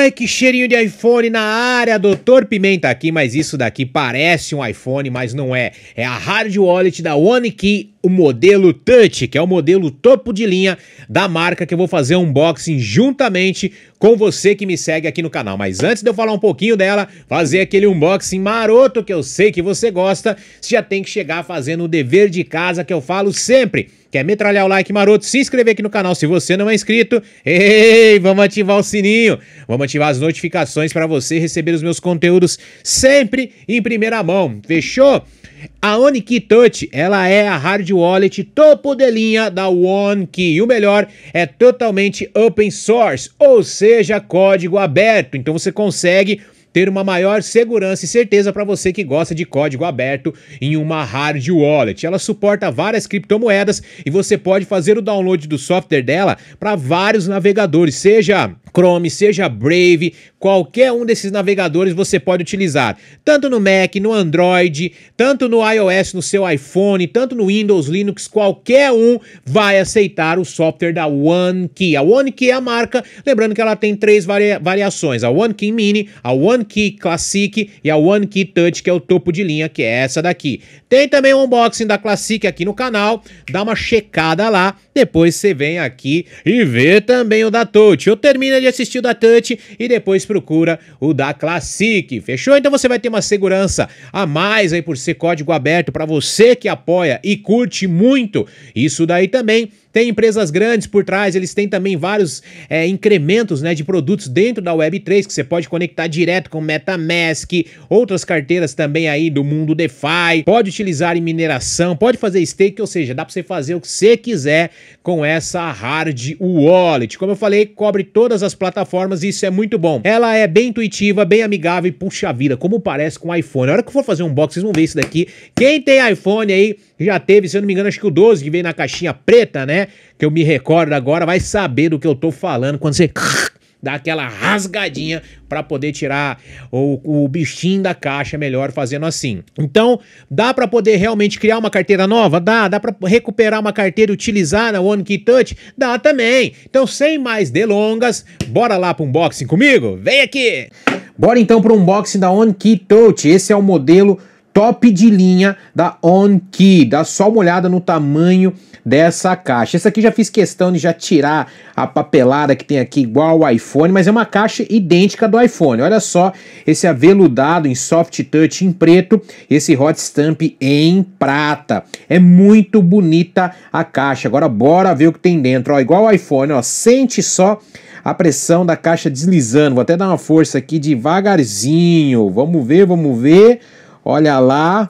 Ai, que cheirinho de iPhone na área, Doutor Pimenta aqui, mas isso daqui parece um iPhone, mas não é. É a hard wallet da OneKey, o modelo Touch, que é o modelo topo de linha da marca que eu vou fazer um unboxing juntamente com você que me segue aqui no canal. Mas antes de eu falar um pouquinho dela, fazer aquele unboxing maroto que eu sei que você gosta, você já tem que chegar fazendo o dever de casa que eu falo sempre. Quer metralhar o like maroto, se inscrever aqui no canal se você não é inscrito. Ei, vamos ativar o sininho. Vamos ativar as notificações para você receber os meus conteúdos sempre em primeira mão. Fechou? A OneKey Touch, ela é a hard wallet topo de linha da OneKey. E o melhor, é totalmente open source, ou seja, código aberto. Então você consegue ter uma maior segurança e certeza para você que gosta de código aberto em uma hard wallet. Ela suporta várias criptomoedas e você pode fazer o download do software dela para vários navegadores, seja Chrome, seja Brave, qualquer um desses navegadores você pode utilizar, tanto no Mac, no Android, tanto no iOS, no seu iPhone, tanto no Windows, Linux, qualquer um vai aceitar o software da OneKey. A OneKey é a marca, lembrando que ela tem três varia variações: a OneKey Mini, a OneKey Classic e a OneKey Touch, que é o topo de linha, que é essa daqui. Tem também o unboxing da Classic aqui no canal, dá uma checada lá, depois você vem aqui e vê também o da Touch. Eu termino assistir assistiu da Touch e depois procura o da Classic. Fechou? Então você vai ter uma segurança a mais aí por ser código aberto para você que apoia e curte muito. Isso daí também tem empresas grandes por trás, eles têm também vários é, incrementos né, de produtos dentro da Web3 que você pode conectar direto com Metamask, outras carteiras também aí do mundo DeFi, pode utilizar em mineração, pode fazer stake, ou seja, dá para você fazer o que você quiser com essa hard wallet. Como eu falei, cobre todas as as plataformas e isso é muito bom. Ela é bem intuitiva, bem amigável e puxa vida, como parece com o iPhone. A hora que eu for fazer um box, vocês vão ver isso daqui. Quem tem iPhone aí, já teve, se eu não me engano, acho que o 12 que veio na caixinha preta, né? Que eu me recordo agora, vai saber do que eu tô falando quando você dá aquela rasgadinha para poder tirar o, o bichinho da caixa melhor fazendo assim. Então, dá para poder realmente criar uma carteira nova? Dá. Dá para recuperar uma carteira utilizada, One Key Touch? Dá também. Então, sem mais delongas, bora lá para um unboxing comigo? Vem aqui! Bora então para o unboxing da One Key Touch. Esse é o modelo top de linha da OnKey. Dá só uma olhada no tamanho dessa caixa. Essa aqui já fiz questão de já tirar a papelada que tem aqui igual ao iPhone, mas é uma caixa idêntica do iPhone. Olha só esse aveludado em soft touch em preto, esse hot stamp em prata. É muito bonita a caixa. Agora bora ver o que tem dentro. Ó, igual ao iPhone, ó, sente só a pressão da caixa deslizando. Vou até dar uma força aqui devagarzinho. Vamos ver, vamos ver. Olha lá.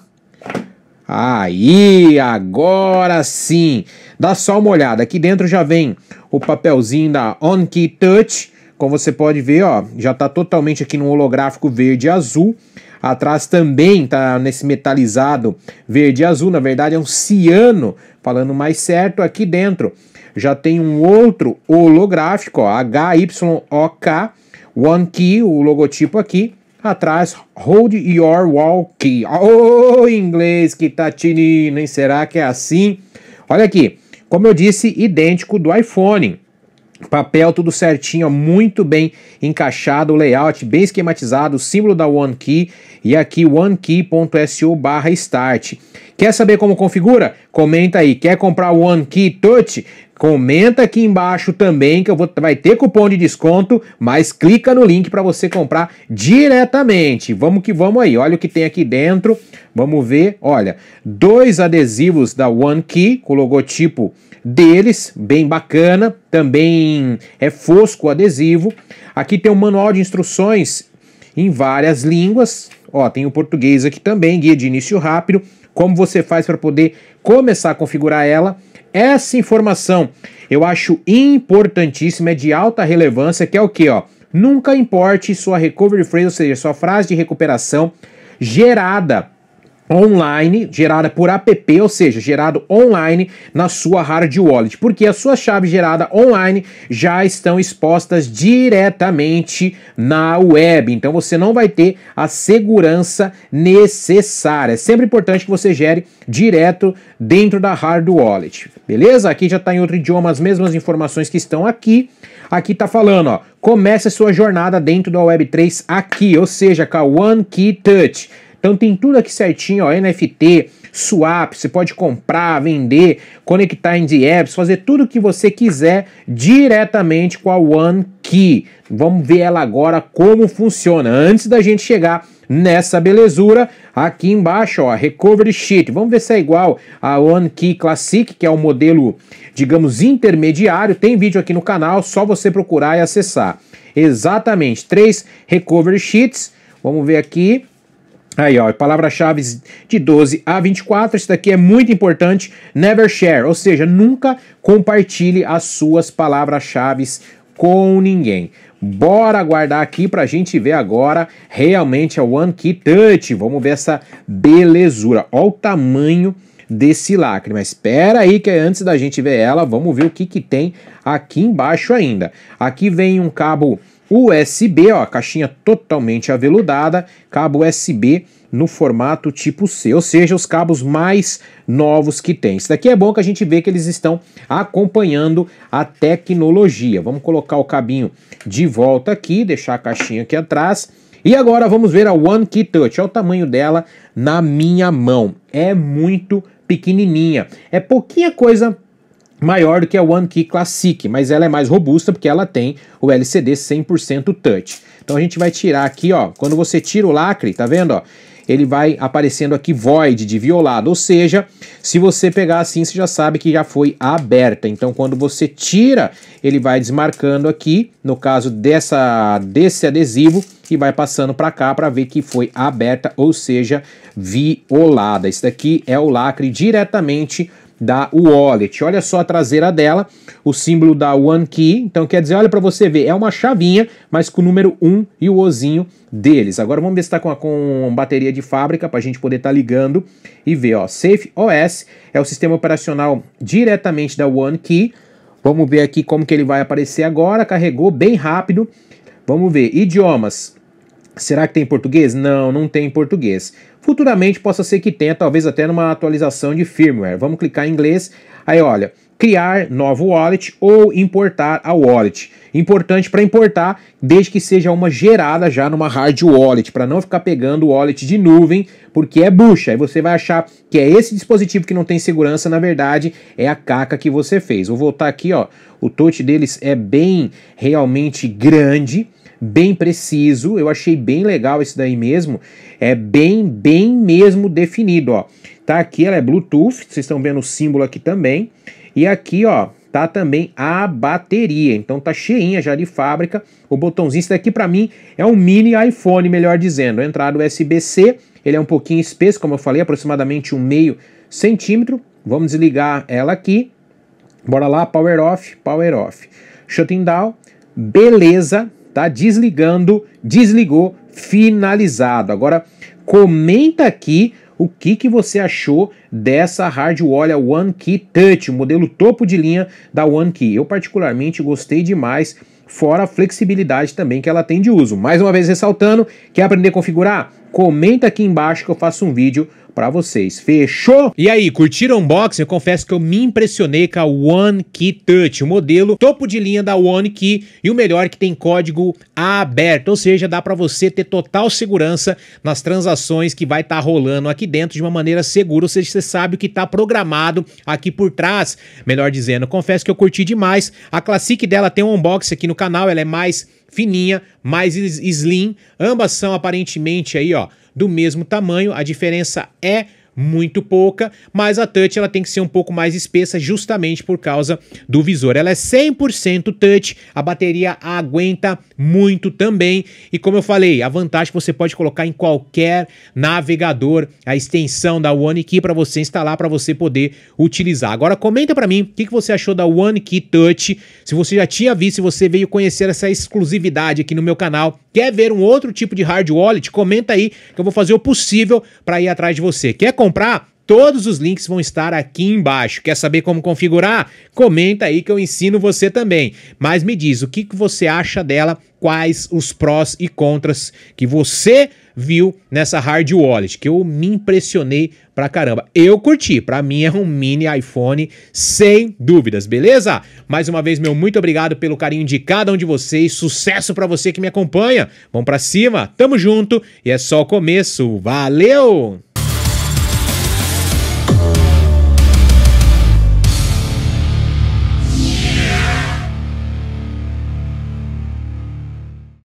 Aí, agora sim. Dá só uma olhada. Aqui dentro já vem o papelzinho da OnKey Touch. Como você pode ver, ó, já está totalmente aqui no holográfico verde e azul. Atrás também está nesse metalizado verde e azul, na verdade é um ciano, falando mais certo, aqui dentro. Já tem um outro holográfico, ó, HYOK, One Key, o logotipo aqui. Atrás, Hold Your Walkie. Ô, oh, inglês que tá tinindo, hein? Será que é assim? Olha aqui, como eu disse, idêntico do iPhone. Papel tudo certinho, ó, muito bem encaixado, layout bem esquematizado, símbolo da OneKey e aqui onekey.su start. Quer saber como configura? Comenta aí. Quer comprar o OneKey Touch? Comenta aqui embaixo também que eu vou vai ter cupom de desconto, mas clica no link para você comprar diretamente. Vamos que vamos aí. Olha o que tem aqui dentro. Vamos ver. Olha, dois adesivos da OneKey com logotipo deles, bem bacana, também é fosco o adesivo. Aqui tem um manual de instruções em várias línguas. Ó, tem o português aqui também, guia de início rápido, como você faz para poder começar a configurar ela. Essa informação eu acho importantíssima, é de alta relevância, que é o que, ó? Nunca importe sua recovery phrase, ou seja, sua frase de recuperação gerada online, gerada por app, ou seja, gerado online na sua hard wallet, porque as suas chaves geradas online já estão expostas diretamente na web. Então você não vai ter a segurança necessária. É sempre importante que você gere direto dentro da hard wallet. Beleza? Aqui já está em outro idioma as mesmas informações que estão aqui. Aqui está falando, ó, comece a sua jornada dentro da Web3 aqui, ou seja, com a One Key Touch então tem tudo aqui certinho, ó, NFT, swap, você pode comprar, vender, conectar em apps, fazer tudo o que você quiser diretamente com a One Key. Vamos ver ela agora como funciona antes da gente chegar nessa belezura aqui embaixo, ó, Recovery Sheet. Vamos ver se é igual a One Key Classic, que é o um modelo, digamos, intermediário. Tem vídeo aqui no canal, só você procurar e acessar. Exatamente, três Recovery Sheets. Vamos ver aqui. Aí, ó, palavra-chave de 12 a 24. Isso daqui é muito importante. Never share, ou seja, nunca compartilhe as suas palavras-chave com ninguém. Bora aguardar aqui para a gente ver agora realmente a é One Key Touch. Vamos ver essa belezura. Olha o tamanho desse lacre. Mas espera aí que antes da gente ver ela, vamos ver o que, que tem aqui embaixo ainda. Aqui vem um cabo USB, ó, caixinha totalmente aveludada, cabo USB no formato tipo C, ou seja, os cabos mais novos que tem. Isso daqui é bom que a gente vê que eles estão acompanhando a tecnologia. Vamos colocar o cabinho de volta aqui, deixar a caixinha aqui atrás. E agora vamos ver a One Key Touch, olha é o tamanho dela na minha mão. É muito pequenininha, é pouquinha coisa maior do que a One Key Classic, mas ela é mais robusta porque ela tem o LCD 100% touch. Então a gente vai tirar aqui, ó, quando você tira o lacre, tá vendo, ó? Ele vai aparecendo aqui void de violado, ou seja, se você pegar assim, você já sabe que já foi aberta. Então quando você tira, ele vai desmarcando aqui, no caso dessa desse adesivo, e vai passando para cá para ver que foi aberta, ou seja, violada. Isso daqui é o lacre diretamente da wallet. Olha só a traseira dela, o símbolo da One Key. Então quer dizer, olha para você ver, é uma chavinha, mas com o número 1 e o Ozinho deles. Agora vamos ver se está com, com bateria de fábrica para a gente poder estar tá ligando e ver. Ó. Safe OS é o sistema operacional diretamente da One Key. Vamos ver aqui como que ele vai aparecer agora. Carregou bem rápido. Vamos ver. Idiomas. Será que tem em português? Não, não tem em português. Futuramente possa ser que tenha, talvez até numa atualização de firmware. Vamos clicar em inglês. Aí olha, criar novo wallet ou importar a wallet. Importante para importar, desde que seja uma gerada já numa hard wallet, para não ficar pegando wallet de nuvem, porque é bucha. Aí você vai achar que é esse dispositivo que não tem segurança, na verdade, é a caca que você fez. Vou voltar aqui, ó. O touch deles é bem realmente grande bem preciso. Eu achei bem legal esse daí mesmo. É bem, bem mesmo definido, ó. Tá aqui, ela é Bluetooth. Vocês estão vendo o símbolo aqui também. E aqui, ó, tá também a bateria. Então tá cheinha já de fábrica. O botãozinho, isso daqui para mim é um mini iPhone, melhor dizendo. Entrada USB-C, ele é um pouquinho espesso, como eu falei, aproximadamente um meio centímetro. Vamos desligar ela aqui. Bora lá, power off, power off. Shutting down, beleza, tá desligando, desligou, finalizado. Agora comenta aqui o que, que você achou dessa hardware One Key Touch, o modelo topo de linha da One Key. Eu particularmente gostei demais, fora a flexibilidade também que ela tem de uso. Mais uma vez ressaltando, quer aprender a configurar? comenta aqui embaixo que eu faço um vídeo para vocês. Fechou? E aí, curtiram o unboxing? Eu confesso que eu me impressionei com a One Key Touch, o modelo topo de linha da One Key e o melhor que tem código aberto, ou seja, dá para você ter total segurança nas transações que vai estar tá rolando aqui dentro de uma maneira segura, ou seja, você sabe o que está programado aqui por trás, melhor dizendo. confesso que eu curti demais. A Classic dela tem um unboxing aqui no canal, ela é mais fininha, mais slim, ambas são aparentemente aí, ó, do mesmo tamanho. A diferença é muito pouca, mas a touch ela tem que ser um pouco mais espessa justamente por causa do visor. Ela é 100% touch, a bateria aguenta muito também e como eu falei, a vantagem é você pode colocar em qualquer navegador a extensão da OneKey para você instalar para você poder utilizar. Agora comenta para mim o que, que você achou da OneKey Touch, se você já tinha visto, se você veio conhecer essa exclusividade aqui no meu canal Quer ver um outro tipo de hard wallet? Comenta aí que eu vou fazer o possível para ir atrás de você. Quer comprar? Todos os links vão estar aqui embaixo. Quer saber como configurar? Comenta aí que eu ensino você também. Mas me diz o que, você acha dela, quais os prós e contras que você viu nessa hard wallet, que eu me impressionei pra caramba. Eu curti, pra mim é um mini iPhone, sem dúvidas, beleza? Mais uma vez, meu muito obrigado pelo carinho de cada um de vocês, sucesso para você que me acompanha. Vamos pra cima, tamo junto e é só o começo. Valeu!